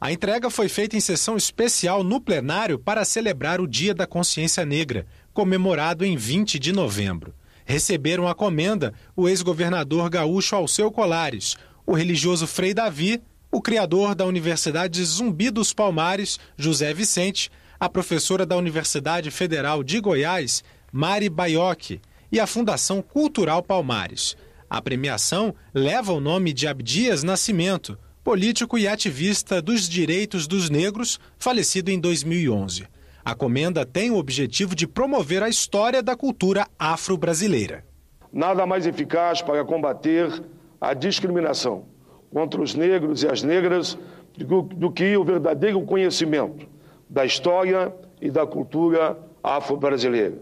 A entrega foi feita em sessão especial no plenário para celebrar o Dia da Consciência Negra, comemorado em 20 de novembro. Receberam a comenda o ex-governador gaúcho Alceu Colares, o religioso Frei Davi, o criador da Universidade Zumbi dos Palmares, José Vicente, a professora da Universidade Federal de Goiás, Mari Baiocchi, e a Fundação Cultural Palmares. A premiação leva o nome de Abdias Nascimento, político e ativista dos direitos dos negros, falecido em 2011. A comenda tem o objetivo de promover a história da cultura afro-brasileira. Nada mais eficaz para combater a discriminação contra os negros e as negras do que o verdadeiro conhecimento da história e da cultura afro-brasileira.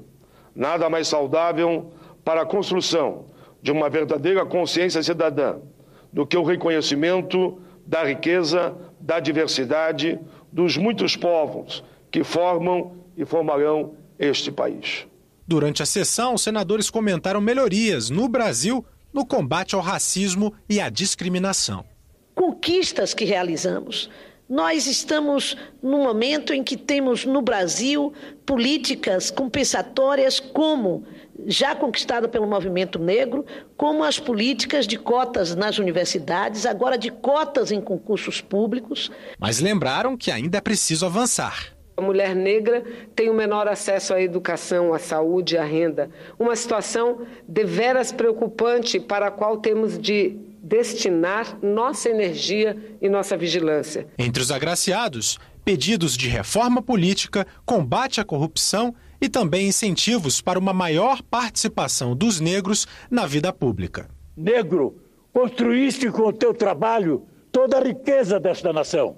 Nada mais saudável para a construção de uma verdadeira consciência cidadã do que o reconhecimento da riqueza, da diversidade dos muitos povos que formam e formarão este país. Durante a sessão, os senadores comentaram melhorias no Brasil no combate ao racismo e à discriminação. Conquistas que realizamos nós estamos num momento em que temos no Brasil políticas compensatórias como já conquistada pelo movimento negro, como as políticas de cotas nas universidades, agora de cotas em concursos públicos. Mas lembraram que ainda é preciso avançar. A mulher negra tem o menor acesso à educação, à saúde, à renda. Uma situação deveras preocupante para a qual temos de destinar nossa energia e nossa vigilância. Entre os agraciados, pedidos de reforma política, combate à corrupção e também incentivos para uma maior participação dos negros na vida pública. Negro, construíste com o teu trabalho toda a riqueza desta nação.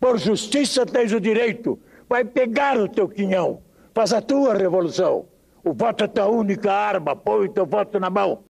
Por justiça tens o direito, vai pegar o teu quinhão, faz a tua revolução. O voto é a tua única arma, põe o teu voto na mão.